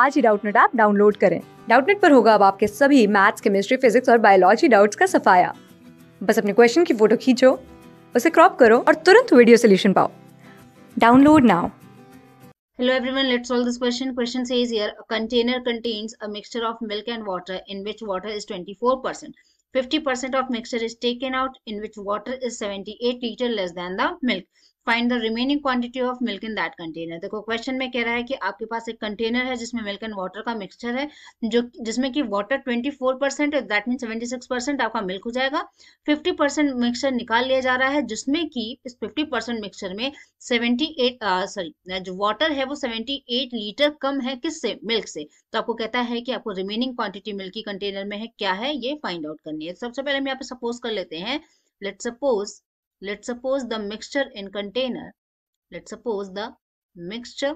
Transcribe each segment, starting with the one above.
आज ही Doubtnut app download करें डाउटनेट पर होगा अब आपके सभी मैथ्स केमिस्ट्री फिजिक्स और बायोलॉजी डाउट्स का सफाया बस अपने क्वेश्चन की फोटो खींचो उसे क्रॉप करो और तुरंत वीडियो सोल्यूशन पाओ download now Hello everyone, let's solve this question. Question says here, a container contains a mixture of milk and water in which water is 24%. 50% of mixture is taken out in which water is 78 liter less than the milk. Find the remaining quantity of milk in that container देखो question में कह रहा है कि आपके पास एक container है जिसमें मिल्क एंड वाटर का मिक्सचर है जो जिसमें कि वाटर 24 परसेंट है दैट मीन 76 परसेंट आपका मिल्क हो जाएगा 50 परसेंट मिक्सचर निकाल लिया जा रहा है जिसमें कि इस 50 परसेंट मिक्सचर में 78 सॉरी जो वाटर है वो 78 लीटर कम है किससे मिल्क से तो आपको कहता है कि आपको रिमेनिंग क्वांटिटी मिल्क की कंटेनर में है क्या है ये फाइंड आउट करनी है सबसे पहले हम यहाँ पे सपोज कर लेते हैं let suppose Let's suppose the mixture in container. Let's suppose the mixture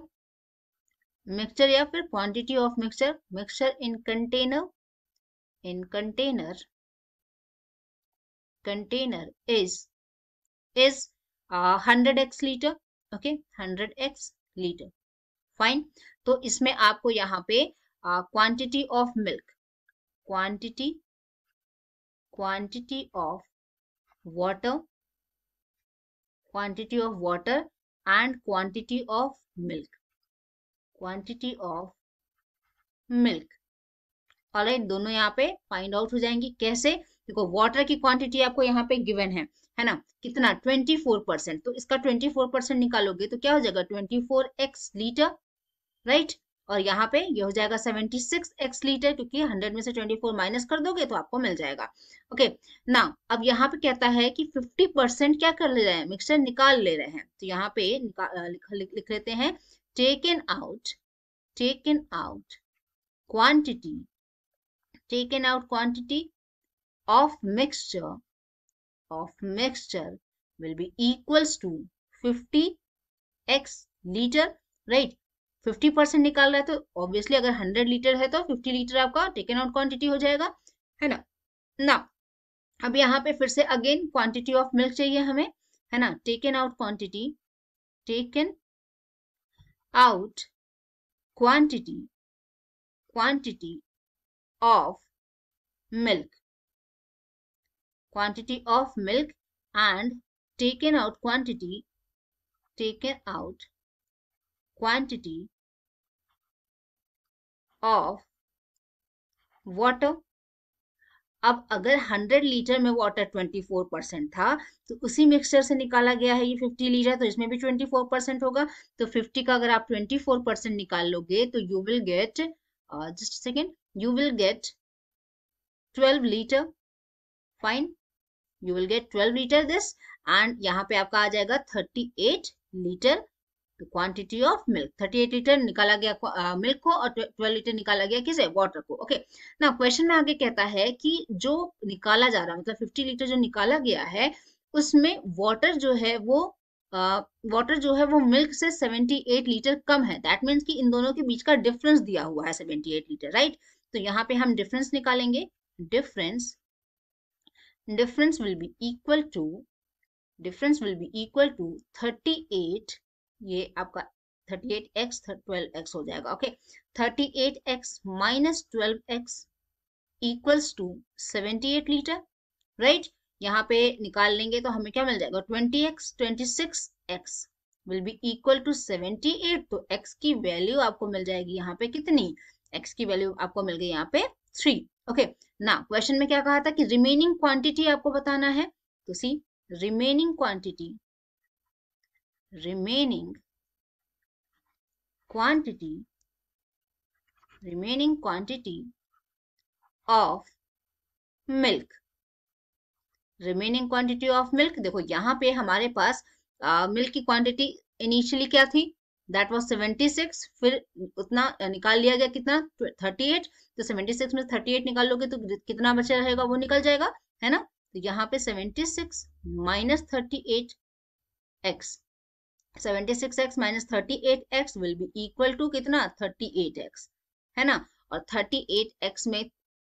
mixture या फिर quantity of mixture mixture in container in container container is is hundred x litre okay hundred x litre fine तो इसमें आपको यहाँ पे quantity of milk quantity quantity of water quantity of water and quantity of milk quantity of milk alright दोनों यहाँ पे find out हो जाएंगी कैसे देखो वाटर की क्वांटिटी आपको यहाँ पे गिवन है है ना कितना 24 परसेंट तो इसका ट्वेंटी फोर परसेंट निकालोगे तो क्या हो जाएगा twenty four x litre right और यहाँ पे ये हो जाएगा 76x लीटर क्योंकि 100 में से 24 माइनस कर दोगे तो आपको मिल जाएगा ओके ना अब यहाँ पे कहता है कि 50 परसेंट क्या कर ले रहे हैं मिक्सचर निकाल ले रहे हैं तो यहाँ पे लिख, लिख, लिख लेते हैं taken out taken out quantity taken out quantity of mixture of mixture will be two fifty 50 x right right fifty percent निकाल रहा है तो ऑब्वियसली अगर हंड्रेड लीटर है तो फिफ्टी लीटर आपका टेकन आउट क्वांटिटी हो जाएगा है ना ना अब यहाँ पे फिर से अगेन क्वांटिटी ऑफ मिल्क चाहिए हमें है ना taken out quantity taken out quantity quantity of milk quantity of milk and taken out quantity taken out quantity of water. अब अगर 100 लीटर में वाटर 24 परसेंट था तो उसी मिक्सचर से निकाला गया है ये 50 लीटर तो इसमें भी 24 परसेंट होगा तो 50 का अगर आप 24 परसेंट निकाल लोगे तो you will get just second you will get 12 litre fine you will get 12 litre this and यहाँ पे आपका आ जाएगा 38 लीटर तो क्वांटिटी ऑफ मिल्क 38 लीटर निकाला गया मिल्क uh, को और 12 लीटर निकाला गया किसे वाटर को ओके ना क्वेश्चन में आगे कहता है कि जो निकाला जा रहा है मतलब 50 लीटर जो निकाला गया है उसमें वाटर जो है वो वाटर uh, जो है वो मिल्क से 78 लीटर कम है दैट मीन्स कि इन दोनों के बीच का डिफरेंस दिया हुआ है 78 लीटर राइट तो यहाँ पे हम डिफरेंस निकालेंगे difference difference will be equal to difference will be equal to 38 ये आपका 38x 12x हो जाएगा okay 38x minus 12x equals to 78 litre right यहाँ पे निकाल लेंगे तो हमें क्या मिल जाएगा 20x 26x will be equal to 78 तो x की वैल्यू आपको मिल जाएगी यहाँ पे कितनी x की वैल्यू आपको मिल गई यहाँ पे थ्री ओके ना क्वेश्चन में क्या कहा था कि रिमेनिंग क्वांटिटी आपको बताना है तो see remaining quantity remaining quantity remaining quantity of milk remaining quantity of milk देखो यहाँ पे हमारे पास मिल्क की क्वांटिटी इनिशियली क्या थी दैट वॉज सेवेंटी सिक्स फिर उतना निकाल लिया गया कितना थर्टी एट तो सेवेंटी सिक्स में एट निकाल लोगे तो कितना बचा रहेगा वो निकल जाएगा है ना तो यहाँ पे seventy six minus thirty eight x seventy six x minus thirty eight x कितना थर्टी है ना और थर्टी एट एक्स में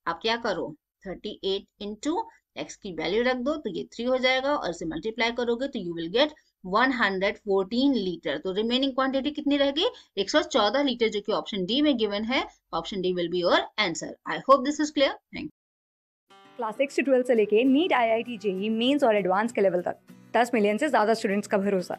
आप क्या करो थर्टी एट इंटू एक्स की वैल्यू रख दो तो ये थ्री हो जाएगा और इसे मल्टीप्लाई करोगे तो यू विल गेट 114 लीटर तो रिमेनिंग क्वांटिटी कितनी रहेगी 114 लीटर जो कि ऑप्शन डी में गिवन है option D will be your answer I hope this is clear thank class six से ट्वेल्व से लेके NEET I I T JEE और एडवांस के लेवल तक 10 मिलियन से ज्यादा स्टूडेंट्स का भरोसा